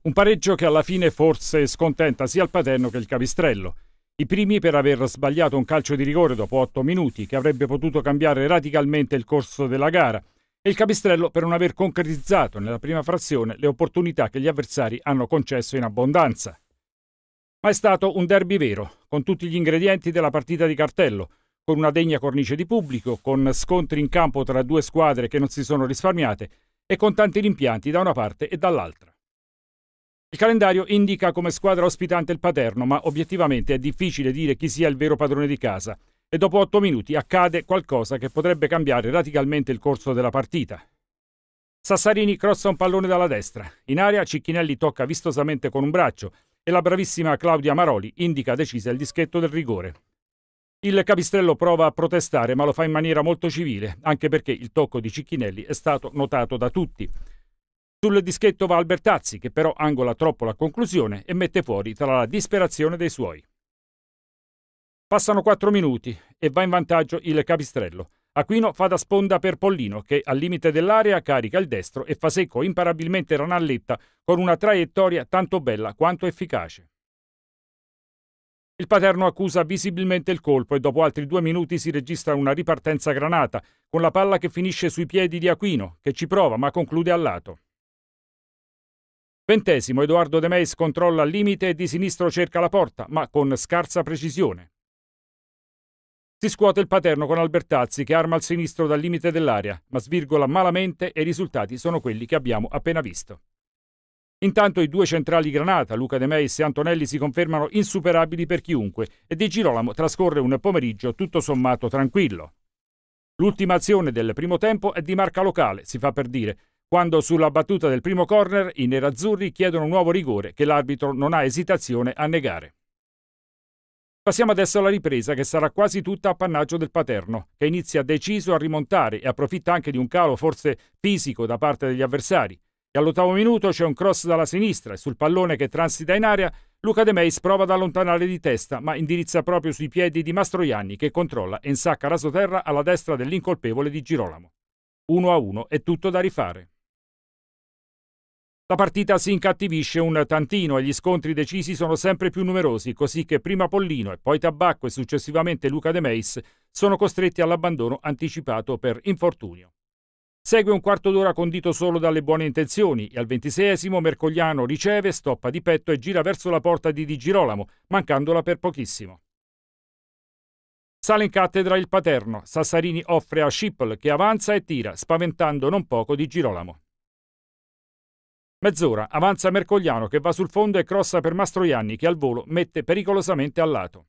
Un pareggio che alla fine forse scontenta sia il Paterno che il Capistrello. I primi per aver sbagliato un calcio di rigore dopo otto minuti, che avrebbe potuto cambiare radicalmente il corso della gara, e il Capistrello per non aver concretizzato nella prima frazione le opportunità che gli avversari hanno concesso in abbondanza. Ma è stato un derby vero, con tutti gli ingredienti della partita di cartello, con una degna cornice di pubblico, con scontri in campo tra due squadre che non si sono risparmiate e con tanti rimpianti da una parte e dall'altra. Il calendario indica come squadra ospitante il Paterno, ma obiettivamente è difficile dire chi sia il vero padrone di casa. E dopo 8 minuti accade qualcosa che potrebbe cambiare radicalmente il corso della partita. Sassarini crossa un pallone dalla destra. In area Cicchinelli tocca vistosamente con un braccio e la bravissima Claudia Maroli indica decisa il dischetto del rigore. Il capistrello prova a protestare ma lo fa in maniera molto civile, anche perché il tocco di Cicchinelli è stato notato da tutti. Sul dischetto va Albertazzi, che però angola troppo la conclusione e mette fuori tra la disperazione dei suoi. Passano quattro minuti e va in vantaggio il capistrello. Aquino fa da sponda per Pollino, che al limite dell'area carica il destro e fa secco imparabilmente Ranalletta con una traiettoria tanto bella quanto efficace. Il Paterno accusa visibilmente il colpo e dopo altri due minuti si registra una ripartenza granata, con la palla che finisce sui piedi di Aquino, che ci prova ma conclude a lato. Ventesimo, Edoardo De Meis controlla al limite e di sinistro cerca la porta, ma con scarsa precisione. Si scuote il paterno con Albertazzi che arma il sinistro dal limite dell'area, ma svirgola malamente e i risultati sono quelli che abbiamo appena visto. Intanto i due centrali Granata, Luca De Meis e Antonelli si confermano insuperabili per chiunque e Di Girolamo trascorre un pomeriggio tutto sommato tranquillo. L'ultima azione del primo tempo è di marca locale, si fa per dire, quando sulla battuta del primo corner i nerazzurri chiedono un nuovo rigore che l'arbitro non ha esitazione a negare. Passiamo adesso alla ripresa che sarà quasi tutta appannaggio del Paterno, che inizia deciso a rimontare e approfitta anche di un calo forse fisico da parte degli avversari. E all'ottavo minuto c'è un cross dalla sinistra e sul pallone che transita in aria Luca De Meis prova ad allontanare di testa, ma indirizza proprio sui piedi di Mastroianni che controlla e insacca rasoterra alla destra dell'incolpevole di Girolamo. 1 a 1 è tutto da rifare. La partita si incattivisce un tantino e gli scontri decisi sono sempre più numerosi, così che prima Pollino e poi Tabacco e successivamente Luca De Meis sono costretti all'abbandono anticipato per infortunio. Segue un quarto d'ora condito solo dalle buone intenzioni e al ventiseiesimo Mercogliano riceve, stoppa di petto e gira verso la porta di Di Girolamo, mancandola per pochissimo. Sale in cattedra il paterno, Sassarini offre a Schippel che avanza e tira, spaventando non poco Di Girolamo. Mezz'ora, avanza Mercogliano che va sul fondo e crossa per Mastroianni che al volo mette pericolosamente al lato.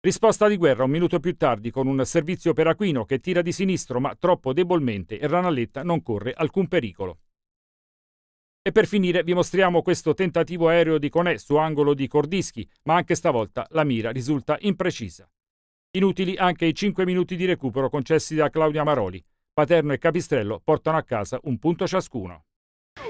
Risposta di guerra un minuto più tardi con un servizio per Aquino che tira di sinistro ma troppo debolmente e Ranalletta non corre alcun pericolo. E per finire vi mostriamo questo tentativo aereo di Conè su angolo di Cordischi, ma anche stavolta la mira risulta imprecisa. Inutili anche i 5 minuti di recupero concessi da Claudia Maroli. Paterno e Capistrello portano a casa un punto ciascuno.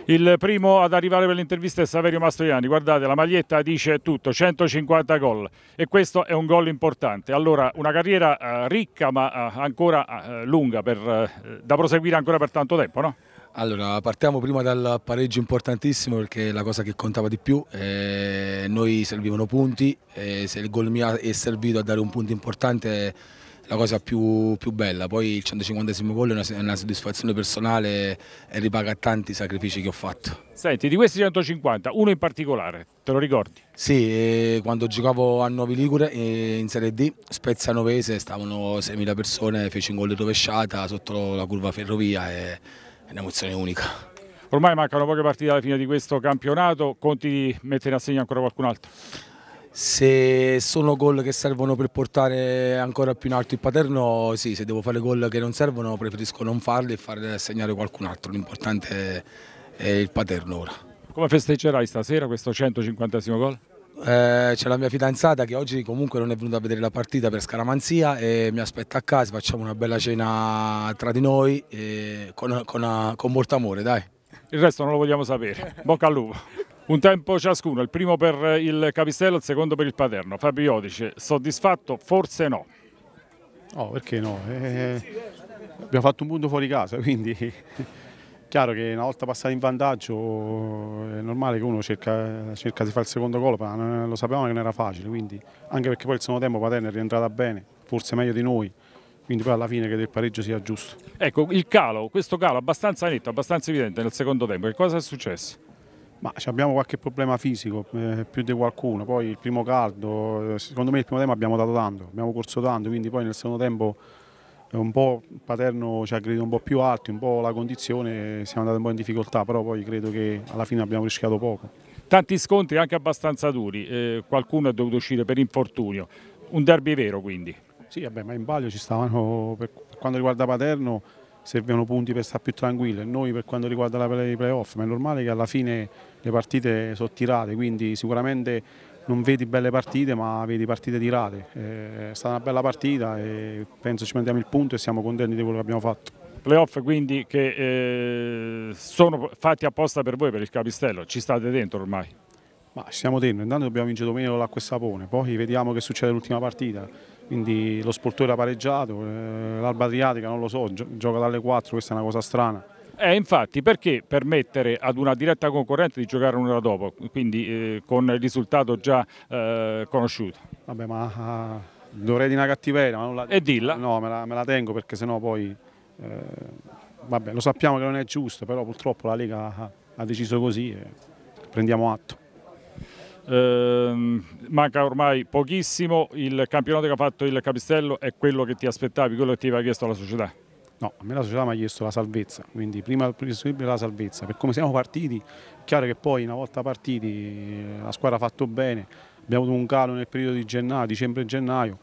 Il primo ad arrivare per l'intervista è Saverio Mastroianni, guardate la maglietta dice tutto, 150 gol e questo è un gol importante, allora una carriera eh, ricca ma eh, ancora eh, lunga per, eh, da proseguire ancora per tanto tempo no? Allora, partiamo prima dal pareggio importantissimo perché la cosa che contava di più. Eh, noi servivano punti, eh, se il gol mio è servito a dare un punto importante la cosa più, più bella. Poi il 150 gol è una, è una soddisfazione personale e ripaga tanti sacrifici che ho fatto. Senti, di questi 150, uno in particolare, te lo ricordi? Sì, eh, quando giocavo a Novi Ligure eh, in Serie D, Spezia Novese, stavano 6.000 persone, feci un gol di rovesciata sotto la curva ferrovia, è un'emozione unica. Ormai mancano poche partite alla fine di questo campionato, conti di mettere a segno ancora qualcun altro? Se sono gol che servono per portare ancora più in alto il paterno, sì, se devo fare gol che non servono preferisco non farli e far segnare qualcun altro, l'importante è il paterno ora. Come festeggerai stasera questo 150 gol? Eh, c'è la mia fidanzata che oggi comunque non è venuta a vedere la partita per scaramanzia e mi aspetta a casa, facciamo una bella cena tra di noi con, con, con molto amore, dai. Il resto non lo vogliamo sapere. Bocca al lupo. Un tempo ciascuno, il primo per il Capistello, il secondo per il Paterno. Fabio Iodice, soddisfatto? Forse no. No, oh, perché no? Eh, abbiamo fatto un punto fuori casa, quindi chiaro che una volta passato in vantaggio eh, è normale che uno cerca, cerca di fare il secondo gol, ma eh, lo sapevamo che non era facile, quindi, anche perché poi il secondo tempo Paterno è rientrata bene, forse meglio di noi, quindi poi alla fine che del pareggio sia giusto. Ecco, il calo, questo calo abbastanza netto, abbastanza evidente nel secondo tempo, che cosa è successo? Ma abbiamo qualche problema fisico, eh, più di qualcuno, poi il primo caldo, eh, secondo me il primo tempo abbiamo dato tanto, abbiamo corso tanto, quindi poi nel secondo tempo eh, un po' il Paterno ci ha aggredito un po' più alti, un po' la condizione, siamo andati un po' in difficoltà, però poi credo che alla fine abbiamo rischiato poco. Tanti scontri anche abbastanza duri, eh, qualcuno è dovuto uscire per infortunio, un derby vero quindi? Sì, vabbè, ma in palio ci stavano, per quanto riguarda Paterno, servono punti per stare più tranquilli. Noi per quanto riguarda la play playoff, ma è normale che alla fine le partite sono tirate, quindi sicuramente non vedi belle partite ma vedi partite tirate. Eh, è stata una bella partita e penso ci mandiamo il punto e siamo contenti di quello che abbiamo fatto. Playoff quindi che eh, sono fatti apposta per voi, per il Capistello, ci state dentro ormai? Ma ci siamo dentro, intanto dobbiamo vincere domenica con l'Acqua e Sapone, poi vediamo che succede l'ultima partita quindi lo sportore ha pareggiato, eh, l'Alba Adriatica non lo so, gioca dalle 4, questa è una cosa strana. Eh, infatti, perché permettere ad una diretta concorrente di giocare un'ora dopo, quindi eh, con il risultato già eh, conosciuto? Vabbè, ma ah, dovrei di una cattiveria, ma non la... E dilla. No, me la, me la tengo perché sennò poi... Eh, vabbè, lo sappiamo che non è giusto, però purtroppo la Lega ha, ha deciso così e prendiamo atto. Ehm, manca ormai pochissimo, il campionato che ha fatto il Capistello è quello che ti aspettavi, quello che ti aveva chiesto la società? No, a me la società mi ha chiesto la salvezza, quindi prima possibile la salvezza, per come siamo partiti, chiaro che poi una volta partiti la squadra ha fatto bene, abbiamo avuto un calo nel periodo di gennaio, dicembre e gennaio,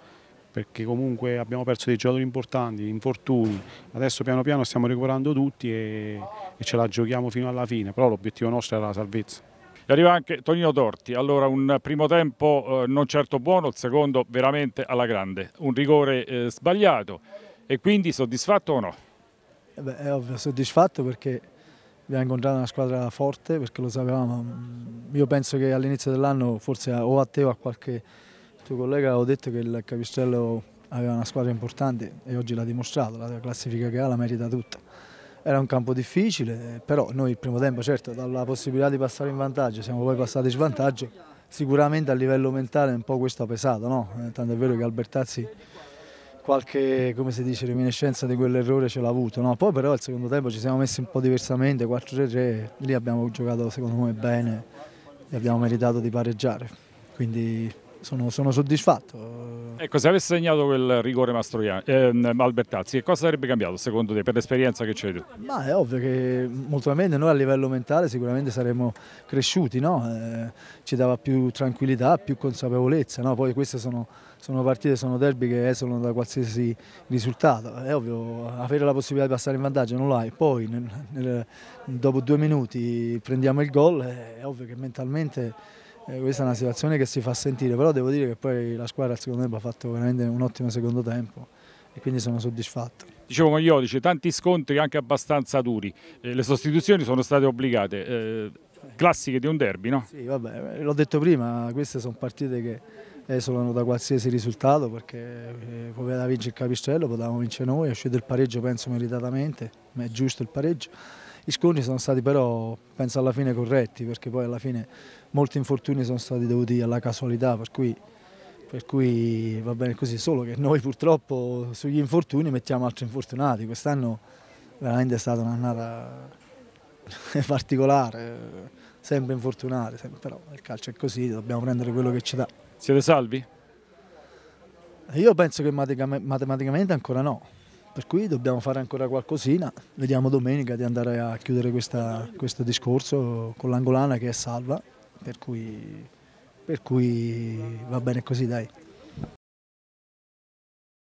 perché comunque abbiamo perso dei giocatori importanti, infortuni, adesso piano piano stiamo recuperando tutti e, e ce la giochiamo fino alla fine, però l'obiettivo nostro era la salvezza. E arriva anche Tonino Torti, allora un primo tempo eh, non certo buono, il secondo veramente alla grande, un rigore eh, sbagliato e quindi soddisfatto o no? Eh beh, è ovvio soddisfatto perché abbiamo incontrato una squadra forte, perché lo sapevamo, io penso che all'inizio dell'anno forse o a te o a qualche tuo collega ho detto che il Capistrello aveva una squadra importante e oggi l'ha dimostrato, la classifica che ha la merita tutta era un campo difficile, però noi il primo tempo certo dalla possibilità di passare in vantaggio siamo poi passati in svantaggio, sicuramente a livello mentale un po' questo ha pesato, no? Eh, tanto è vero che Albertazzi qualche come si dice, reminiscenza di quell'errore ce l'ha avuto, no? poi però al secondo tempo ci siamo messi un po' diversamente, 4-3-3, lì abbiamo giocato secondo me bene e abbiamo meritato di pareggiare, quindi sono, sono soddisfatto. Ecco, se avesse segnato quel rigore Mastroianni, ehm, Albertazzi, che cosa sarebbe cambiato secondo te per l'esperienza che c'è? Ma è ovvio che molto probabilmente noi a livello mentale sicuramente saremmo cresciuti, no? eh, ci dava più tranquillità, più consapevolezza, no? poi queste sono, sono, partite, sono derby che esulano da qualsiasi risultato, è ovvio avere la possibilità di passare in vantaggio non l'hai, poi nel, nel, dopo due minuti prendiamo il gol, è ovvio che mentalmente eh, questa è una situazione che si fa sentire, però devo dire che poi la squadra al secondo tempo ha fatto veramente un ottimo secondo tempo e quindi sono soddisfatto. Dicevo con Iodice, tanti scontri anche abbastanza duri, eh, le sostituzioni sono state obbligate, eh, classiche di un derby, no? Sì, vabbè, eh, l'ho detto prima, queste sono partite che esulano da qualsiasi risultato perché eh, poteva vincere il Capistrello, potevamo vincere noi, è uscito il pareggio penso meritatamente, ma è giusto il pareggio. I scontri sono stati però penso alla fine corretti perché poi alla fine molti infortuni sono stati dovuti alla casualità, per cui, per cui va bene così, solo che noi purtroppo sugli infortuni mettiamo altri infortunati, quest'anno veramente è stata un'annata particolare, sempre infortunati, sempre, però il calcio è così, dobbiamo prendere quello che ci dà. Siete salvi? Io penso che matematicamente ancora no, per cui dobbiamo fare ancora qualcosina, vediamo domenica di andare a chiudere questa, questo discorso con l'angolana che è salva per cui, per cui va bene così dai.